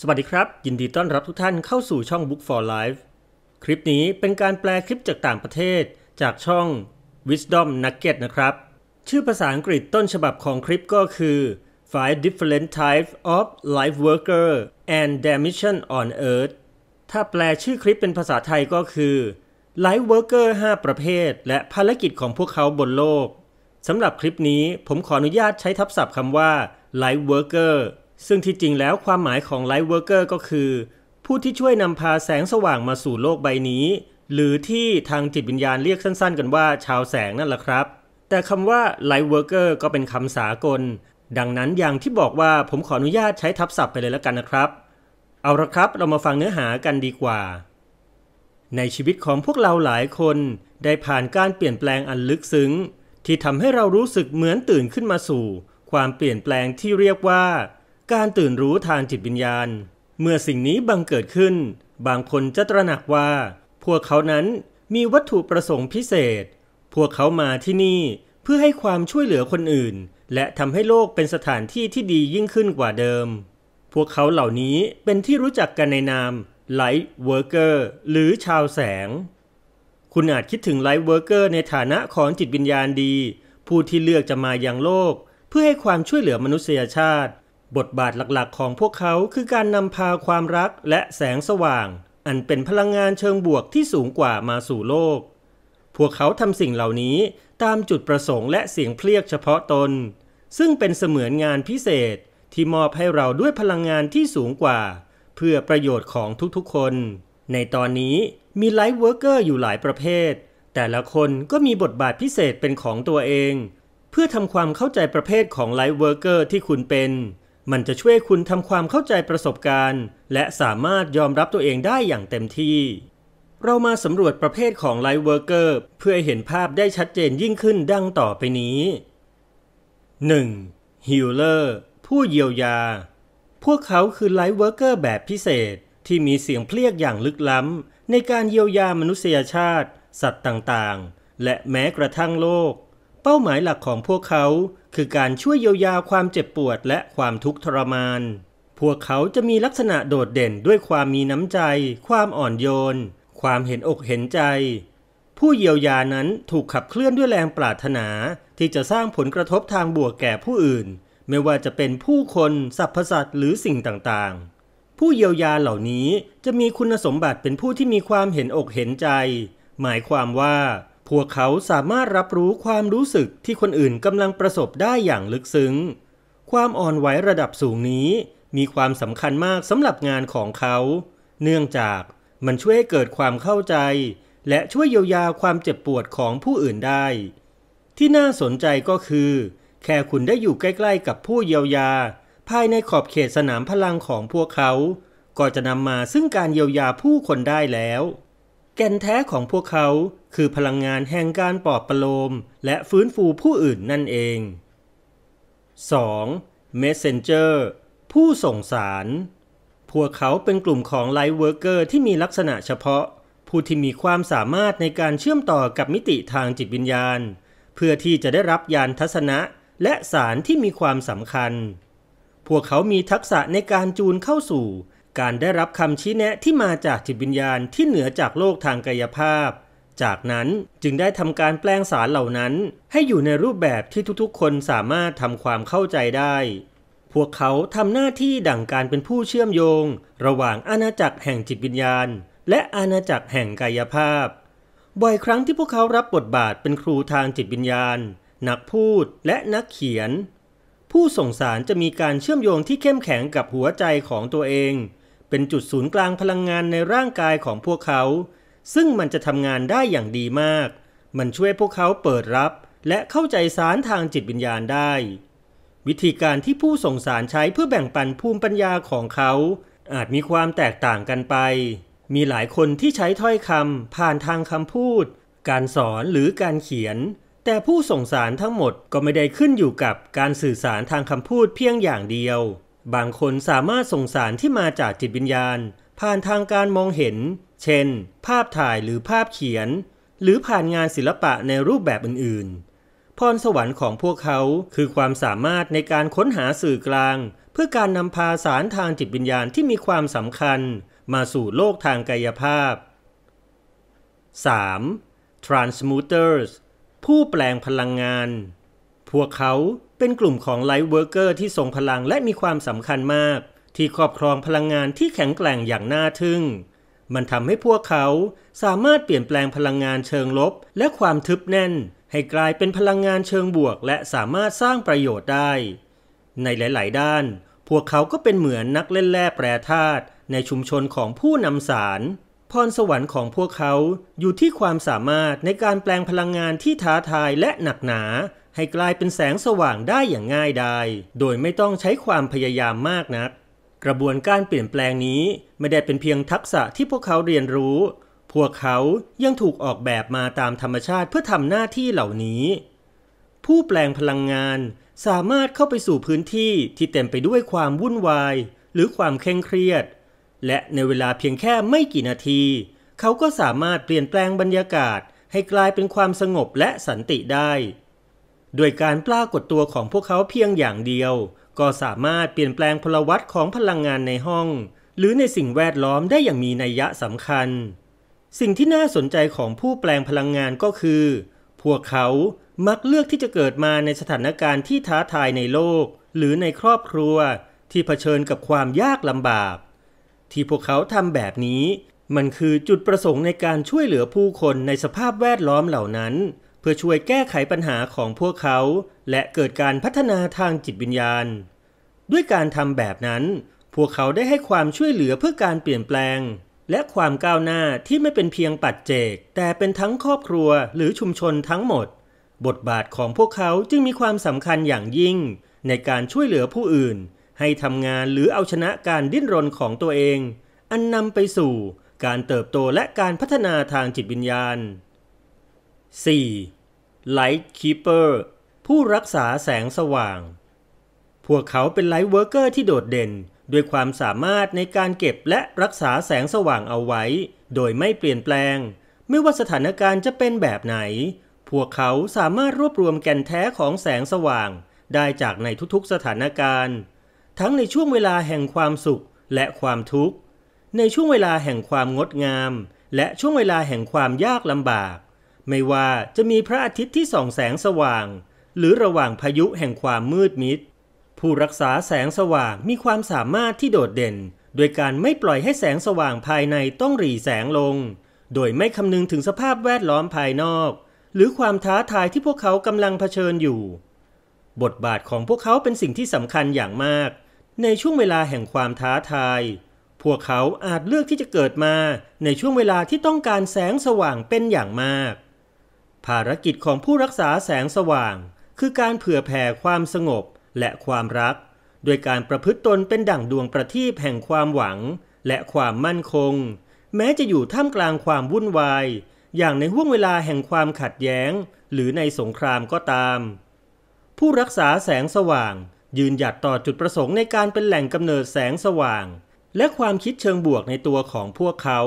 สวัสดีครับ ยินดีต้อนรับทุกท่านเข้าสู่ช่อง Book for Life คลิปนี้เป็นการแปลคลิปจากต่างประเทศจากช่อง Wisdom Nugget นะครับ ชื่อภาษาอังกฤษต้นฉบับของคลิปก็คือ Five Different Types of Life Worker and Their Mission on Earth ถ้าแปลชื่อคลิปเป็นภาษาไทยก็คือ Life Worker 5 ประเภทและภารกิจของพวกเขาบนโลกสำหรับคลิปนี้ผมขออนุญาตใช้ทับศัพท์คำว่า Life Worker ซึ่งที่จริงแล้วความหมายของไลท์เวิร์กเกอร์ก็คือ ผู้ที่ช่วยนำพาแสงสว่างมาสู่โลกใบนี้ หรือที่ทางจิตวิญญาณเรียกสั้นๆกันว่าชาวแสงนั่นแหละครับ แต่คำว่าไลท์เวิร์กเกอร์ก็เป็นคำสากล ดังนั้นอย่างที่บอกว่าผมขออนุญาตใช้ทับศัพท์ไปเลยแล้วกันนะครับ เอาละครับเรามาฟังเนื้อหากันดีกว่า ในชีวิตของพวกเราหลายคน ได้ผ่านการเปลี่ยนแปลงอันลึกซึ้ง ที่ทำให้เรารู้สึกเหมือนตื่นขึ้นมาสู่ ความเปลี่ยนแปลงที่เรียกว่าการตื่นรู้ทางจิตวิญญาณ เมื่อสิ่งนี้บังเกิดขึ้น บางคนจะตระหนักว่า พวกเขานั้นมีวัตถุประสงค์พิเศษ พวกเขามาที่นี่เพื่อให้ความช่วยเหลือคนอื่น และทำให้โลกเป็นสถานที่ที่ดียิ่งขึ้นกว่าเดิม พวกเขาเหล่านี้เป็นที่รู้จักกันในนาม Light Worker หรือชาวแสง คุณอาจคิดถึง Light Worker ในฐานะของจิตวิญญาณดี ผู้ที่เลือกจะมายังโลก เพื่อให้ความช่วยเหลือมนุษยชาติบทบาทหลักๆ ของพวกเขาคือการนำพาความรักและแสงสว่าง อันเป็นพลังงานเชิงบวกที่สูงกว่ามาสู่โลก พวกเขาทำสิ่งเหล่านี้ตามจุดประสงค์และเสียงเพลียกเฉพาะตน ซึ่งเป็นเสมือนงานพิเศษที่มอบให้เราด้วยพลังงานที่สูงกว่า เพื่อประโยชน์ของทุกๆคน ในตอนนี้มีไลฟ์เวิร์กเกอร์อยู่หลายประเภท แต่ละคนก็มีบทบาทพิเศษเป็นของตัวเอง เพื่อทำความเข้าใจประเภทของไลฟ์เวิร์กเกอร์ที่คุณเป็นมันจะช่วยคุณทำความเข้าใจประสบการณ์ และสามารถยอมรับตัวเองได้อย่างเต็มที่ เรามาสำรวจประเภทของไลฟ์เวิร์กเกอร์ เพื่อเห็นภาพได้ชัดเจนยิ่งขึ้นดังต่อไปนี้ 1. ฮิลเลอร์ ผู้เยียวยา พวกเขาคือไลฟ์เวิร์กเกอร์แบบพิเศษ ที่มีเสียงเพลียกอย่างลึกล้ำในการเยียวยามนุษยชาติ สัตว์ต่าง ๆ และแม้กระทั่งโลก เป้าหมายหลักของพวกเขาคือการช่วยเยียวยาความเจ็บปวดและความทุกข์ทรมาน พวกเขาจะมีลักษณะโดดเด่นด้วยความมีน้ำใจ ความอ่อนโยน ความเห็นอกเห็นใจ ผู้เยียวยานั้นถูกขับเคลื่อนด้วยแรงปรารถนาที่จะสร้างผลกระทบทางบวกแก่ผู้อื่น ไม่ว่าจะเป็นผู้คนสัพพสัตว์ หรือสิ่งต่างๆ ผู้เยียวยาเหล่านี้จะมีคุณสมบัติเป็นผู้ที่มีความเห็นอกเห็นใจ หมายความว่าพวกเขาสามารถรับรู้ความรู้สึกที่คนอื่นกำลังประสบได้อย่างลึกซึ้ง ความอ่อนไหวระดับสูงนี้มีความสำคัญมากสำหรับงานของเขา เนื่องจากมันช่วยให้เกิดความเข้าใจและช่วยเยียวยาความเจ็บปวดของผู้อื่นได้ ที่น่าสนใจก็คือ แค่คุณได้อยู่ใกล้ๆกับผู้เยียวยา ภายในขอบเขตสนามพลังของพวกเขา ก็จะนำมาซึ่งการเยียวยาผู้คนได้แล้วแก่นแท้ของพวกเขาคือพลังงานแห่งการปลอบประโลม และฟื้นฟูผู้อื่นนั่นเอง 2. Messenger ผู้ส่งสาร พวกเขาเป็นกลุ่มของไลท์เวิร์กเกอร์ที่มีลักษณะเฉพาะ ผู้ที่มีความสามารถในการเชื่อมต่อกับมิติทางจิตวิญญาณ เพื่อที่จะได้รับยานทัศนะและสารที่มีความสำคัญ พวกเขามีทักษะในการจูนเข้าสู่การได้รับคำชี้แนะที่มาจากจิตวิญญาณที่เหนือจากโลกทางกายภาพ จากนั้นจึงได้ทำการแปลงสารเหล่านั้น ให้อยู่ในรูปแบบที่ทุกๆคนสามารถทำความเข้าใจได้ พวกเขาทำหน้าที่ดั่งการเป็นผู้เชื่อมโยง ระหว่างอาณาจักรแห่งจิตวิญญาณ และอาณาจักรแห่งกายภาพ บ่อยครั้งที่พวกเขารับบทบาทเป็นครูทางจิตวิญญาณ นักพูดและนักเขียน ผู้ส่งสารจะมีการเชื่อมโยงที่เข้มแข็งกับหัวใจของตัวเองเป็นจุดศูนย์กลางพลังงานในร่างกายของพวกเขา ซึ่งมันจะทำงานได้อย่างดีมาก มันช่วยพวกเขาเปิดรับ และเข้าใจสารทางจิตวิญญาณได้ วิธีการที่ผู้ส่งสารใช้เพื่อแบ่งปันภูมิปัญญาของเขา อาจมีความแตกต่างกันไป มีหลายคนที่ใช้ถ้อยคำผ่านทางคำพูด การสอนหรือการเขียน แต่ผู้ส่งสารทั้งหมดก็ไม่ได้ขึ้นอยู่กับการสื่อสารทางคำพูดเพียงอย่างเดียวบางคนสามารถส่งสารที่มาจากจิตวิญญาณ ผ่านทางการมองเห็น เช่น ภาพถ่ายหรือภาพเขียน หรือผ่านงานศิลปะในรูปแบบอื่นๆ พรสวรรค์ของพวกเขาคือความสามารถในการค้นหาสื่อกลาง เพื่อการนำพาสารทางจิตวิญญาณที่มีความสำคัญ มาสู่โลกทางกายภาพ 3. Transmuters ผู้แปลงพลังงาน พวกเขาเป็นกลุ่มของไลท์เวิร์กเกอร์ที่ทรงพลังและมีความสำคัญมาก ที่ครอบครองพลังงานที่แข็งแกร่งอย่างน่าทึ่ง มันทำให้พวกเขาสามารถเปลี่ยนแปลงพลังงานเชิงลบ และความทึบแน่น ให้กลายเป็นพลังงานเชิงบวกและสามารถสร้างประโยชน์ได้ ในหลาย ๆ ด้าน พวกเขา ก็เป็นเหมือนนักเล่นแร่แปรธาตุในชุมชนของผู้นำสาร พรสวรรค์ของพวกเขาอยู่ที่ความสามารถในการแปลงพลังงานที่ท้าทายและหนักหนาให้กลายเป็นแสงสว่างได้อย่างง่ายดาย โดยไม่ต้องใช้ความพยายามมากนัก กระบวนการเปลี่ยนแปลงนี้ ไม่ได้เป็นเพียงทักษะที่พวกเขาเรียนรู้ พวกเขายังถูกออกแบบมาตามธรรมชาติเพื่อทำหน้าที่เหล่านี้ ผู้แปลงพลังงาน สามารถเข้าไปสู่พื้นที่ที่เต็มไปด้วยความวุ่นวาย หรือความเคร่งเครียด และในเวลาเพียงแค่ไม่กี่นาที เขาก็สามารถเปลี่ยนแปลงบรรยากาศให้กลายเป็นความสงบและสันติได้โดยการปรากฏตัวของพวกเขาเพียงอย่างเดียว ก็สามารถเปลี่ยนแปลงพลวัตของพลังงานในห้อง หรือในสิ่งแวดล้อมได้อย่างมีนัยยะสำคัญ สิ่งที่น่าสนใจของผู้แปลงพลังงานก็คือ พวกเขามักเลือกที่จะเกิดมาในสถานการณ์ที่ท้าทายในโลก หรือในครอบครัวที่เผชิญกับความยากลำบาก ที่พวกเขาทำแบบนี้ มันคือจุดประสงค์ในการช่วยเหลือผู้คนในสภาพแวดล้อมเหล่านั้นพื่อช่วยแก้ไขปัญหาของพวกเขาและเกิดการพัฒนาทางจิตวิญญาณ ด้วยการทำแบบนั้น พวกเขาได้ให้ความช่วยเหลือเพื่อการเปลี่ยนแปลง และความก้าวหน้าที่ไม่เป็นเพียงปัจเจก แต่เป็นทั้งครอบครัวหรือชุมชนทั้งหมด บทบาทของพวกเขาจึงมีความสำคัญอย่างยิ่ง ในการช่วยเหลือผู้อื่น ให้ทำงานหรือเอาชนะการดิ้นรนของตัวเอง อันนำไปสู่การเติบโตและการพัฒนาทางจิตวิญญาณ 4. Lightkeeper ผู้รักษาแสงสว่าง พวกเขาเป็นไลท์เวิร์กเกอร์ที่โดดเด่นด้วยความสามารถในการเก็บและรักษาแสงสว่างเอาไว้ โดยไม่เปลี่ยนแปลง ไม่ว่าสถานการณ์จะเป็นแบบไหน พวกเขาสามารถรวบรวมแก่นแท้ของแสงสว่าง ได้จากในทุกๆสถานการณ์ ทั้งในช่วงเวลาแห่งความสุขและความทุกข์ ในช่วงเวลาแห่งความงดงาม และช่วงเวลาแห่งความยากลำบากไม่ว่าจะมีพระอาทิตย์ที่ส่องแสงสว่าง หรือระหว่างพายุแห่งความมืดมิดผู้รักษาแสงสว่างมีความสามารถที่โดดเด่นโดยการไม่ปล่อยให้แสงสว่างภายในต้องหรี่แสงลง โดยไม่คำนึงถึงสภาพแวดล้อมภายนอก หรือความท้าทายที่พวกเขากำลังเผชิญอยู่ บทบาทของพวกเขาเป็นสิ่งที่สำคัญอย่างมาก ในช่วงเวลาแห่งความท้าทาย พวกเขาอาจเลือกที่จะเกิดมาในช่วงเวลาที่ต้องการแสงสว่างเป็นอย่างมากภารกิจของผู้รักษาแสงสว่าง คือการเผื่อแผ่ความสงบและความรัก โดยการประพฤติตนเป็นดั่งดวงประทีปแห่งความหวัง และความมั่นคง แม้จะอยู่ท่ามกลางความวุ่นวายอย่างในห่วงเวลาแห่งความขัดแย้ง หรือในสงครามก็ตาม ผู้รักษาแสงสว่าง ยืนหยัดต่อจุดประสงค์ในการเป็นแหล่งกำเนิดแสงสว่าง และความคิดเชิงบวกในตัวของพวกเขา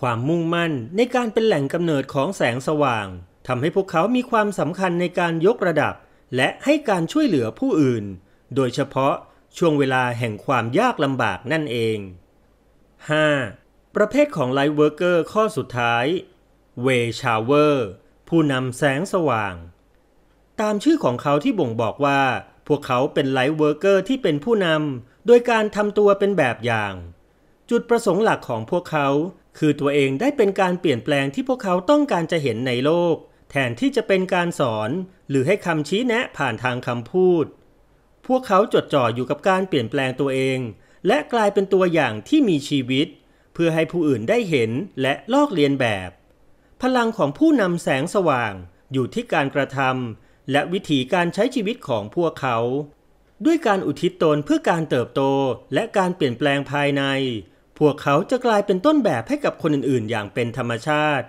ความมุ่งมั่นในการเป็นแหล่งกำเนิดของแสงสว่างทำให้พวกเขามีความสำคัญในการยกระดับ และให้การช่วยเหลือผู้อื่น โดยเฉพาะช่วงเวลาแห่งความยากลำบากนั่นเอง 5. ประเภทของไลท์เวิร์กเกอร์ข้อสุดท้าย เวชาเวอร์ ผู้นำแสงสว่าง ตามชื่อของเขาที่บ่งบอกว่า พวกเขาเป็นไลท์เวิร์กเกอร์ที่เป็นผู้นำ โดยการทำตัวเป็นแบบอย่าง จุดประสงค์หลักของพวกเขาคือตัวเองได้เป็นการเปลี่ยนแปลงที่พวกเขาต้องการจะเห็นในโลก แทนที่จะเป็นการสอนหรือให้คำชี้แนะผ่านทางคำพูด พวกเขาจดจ่ออยู่กับการเปลี่ยนแปลงตัวเอง และกลายเป็นตัวอย่างที่มีชีวิต เพื่อให้ผู้อื่นได้เห็นและลอกเลียนแบบ พลังของผู้นำแสงสว่าง อยู่ที่การกระทำและวิธีการใช้ชีวิตของพวกเขา ด้วยการอุทิศตนเพื่อการเติบโต และการเปลี่ยนแปลงภายในพวกเขาจะกลายเป็นต้นแบบให้กับคนอื่น ๆ อย่างเป็นธรรมชาติ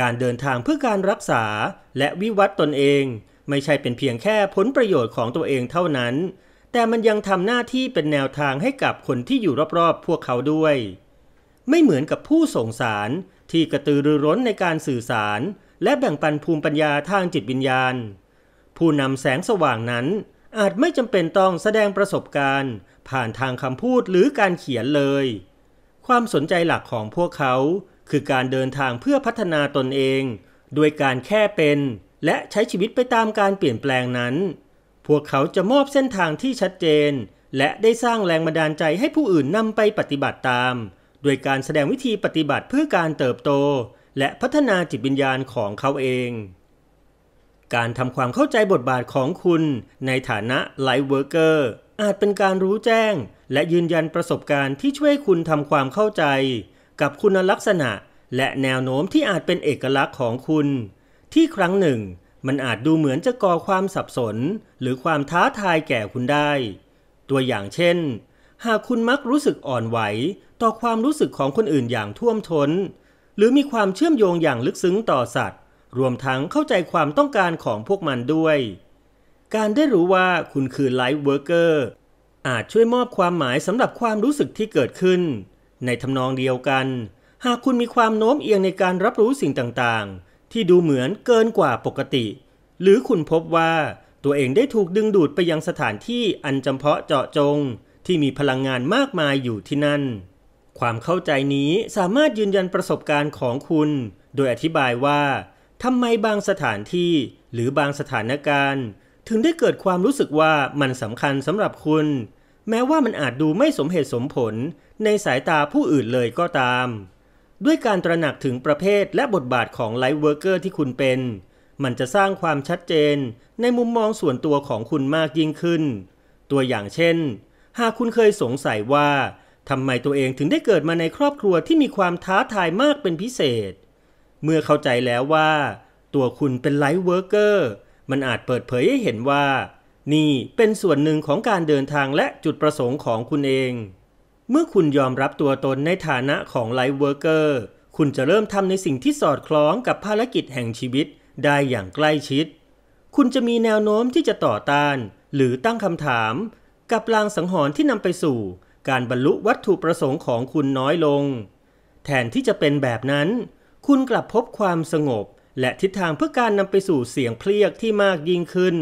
การเดินทางเพื่อการรักษาและวิวัตรตนเอง ไม่ใช่เป็นเพียงแค่ผลประโยชน์ของตัวเองเท่านั้น แต่มันยังทำหน้าที่เป็นแนวทางให้กับคนที่อยู่รอบ ๆ พวกเขาด้วย ไม่เหมือนกับผู้ส่งสาร ที่กระตือรือร้นในการสื่อสาร และแบ่งปันภูมิปัญญาทางจิตวิญญาณ ผู้นำแสงสว่างนั้นอาจไม่จำเป็นต้องแสดงประสบการณ์ ผ่านทางคำพูดหรือการเขียนเลยความสนใจหลักของพวกเขา คือการเดินทางเพื่อพัฒนาตนเองโดยการแค่เป็น และใช้ชีวิตไปตามการเปลี่ยนแปลงนั้น พวกเขาจะมอบเส้นทางที่ชัดเจน และได้สร้างแรงบันดาลใจให้ผู้อื่นนำไปปฏิบัติตาม โดยการแสดงวิธีปฏิบัติเพื่อการเติบโต และพัฒนาจิตวิญญาณของเขาเอง การทำความเข้าใจบทบาทของคุณในฐานะไลฟ์เวิร์กเกอร์อาจเป็นการรู้แจ้งและยืนยันประสบการณ์ที่ช่วยคุณทำความเข้าใจ กับคุณลักษณะ และแนวโน้มที่อาจเป็นเอกลักษณ์ของคุณ ที่ครั้งหนึ่งมันอาจดูเหมือนจะก่อความสับสน หรือความท้าทายแก่คุณได้ ตัวอย่างเช่น หากคุณมักรู้สึกอ่อนไหวต่อความรู้สึกของคนอื่นอย่างท่วมท้น หรือมีความเชื่อมโยงอย่างลึกซึ้งต่อสัตว์ รวมทั้งเข้าใจความต้องการของพวกมันด้วยการได้รู้ว่าคุณคือไลฟ์เวิร์กเกอร์อาจช่วยมอบความหมายสำหรับความรู้สึกที่เกิดขึ้น ในทำนองเดียวกัน หากคุณมีความโน้มเอียงในการรับรู้สิ่งต่างๆ ที่ดูเหมือนเกินกว่าปกติ หรือคุณพบว่าตัวเองได้ถูกดึงดูดไปยังสถานที่อันจำเพาะเจาะจงที่มีพลังงานมากมายอยู่ที่นั่น ความเข้าใจนี้สามารถยืนยันประสบการณ์ของคุณ โดยอธิบายว่าทำไมบางสถานที่ หรือบางสถานการณ์ถึงได้เกิดความรู้สึกว่ามันสำคัญสำหรับคุณ แม้ว่ามันอาจดูไม่สมเหตุสมผลในสายตาผู้อื่นเลยก็ตาม ด้วยการตระหนักถึงประเภทและบทบาทของไลฟ์เวิร์กเกอร์ที่คุณเป็น มันจะสร้างความชัดเจนในมุมมองส่วนตัวของคุณมากยิ่งขึ้น ตัวอย่างเช่น หากคุณเคยสงสัยว่าทำไมตัวเองถึงได้เกิดมาในครอบครัวที่มีความท้าทายมากเป็นพิเศษ เมื่อเข้าใจแล้วว่า ตัวคุณเป็นไลฟ์เวิร์กเกอร์มันอาจเปิดเผยให้เห็นว่านี่เป็นส่วนหนึ่งของการเดินทางและจุดประสงค์ของคุณเอง เมื่อคุณยอมรับตัวตนในฐานะของไลฟ์เวิร์กเกอร์คุณจะเริ่มทำในสิ่งที่สอดคล้องกับภารกิจแห่งชีวิตได้อย่างใกล้ชิด คุณจะมีแนวโน้มที่จะต่อต้านหรือตั้งคำถาม กับลางสังหรณ์ที่นำไปสู่การบรรลุวัตถุประสงค์ของคุณน้อยลง แทนที่จะเป็นแบบนั้น คุณกลับพบความสงบและทิศทางเพื่อการนำไปสู่เสียงเพลียกที่มากยิ่งขึ้น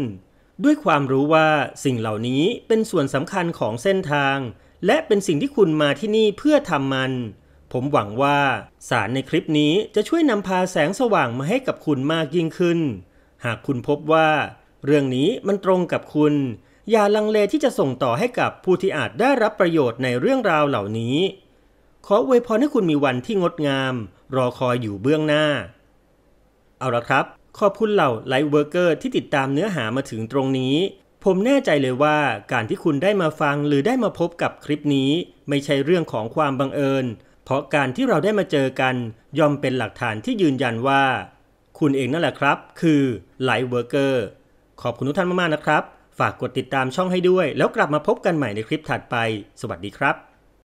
ด้วยความรู้ว่าสิ่งเหล่านี้เป็นส่วนสำคัญของเส้นทาง และเป็นสิ่งที่คุณมาที่นี่เพื่อทำมัน ผมหวังว่าสารในคลิปนี้จะช่วยนำพาแสงสว่างมาให้กับคุณมากยิ่งขึ้น หากคุณพบว่า เรื่องนี้มันตรงกับคุณ อย่าลังเลที่จะส่งต่อให้กับผู้ที่อาจได้รับประโยชน์ในเรื่องราวเหล่านี้ ขอเวพรให้คุณมีวันที่งดงาม รอคอยอยู่เบื้องหน้าเอาละครับ ขอบคุณเหล่าไลฟ์เวิร์กเกอร์ที่ติดตามเนื้อหามาถึงตรงนี้ ผมแน่ใจเลยว่าการที่คุณได้มาฟังหรือได้มาพบกับคลิปนี้ ไม่ใช่เรื่องของความบังเอิญ เพราะการที่เราได้มาเจอกันย่อมเป็นหลักฐานที่ยืนยันว่า คุณเองนั่นแหละครับ คือไลฟ์เวิร์กเกอร์ขอบคุณทุกท่านมาก ๆ นะครับ ฝากกดติดตามช่องให้ด้วย แล้วกลับมาพบกันใหม่ในคลิปถัดไป สวัสดีครับ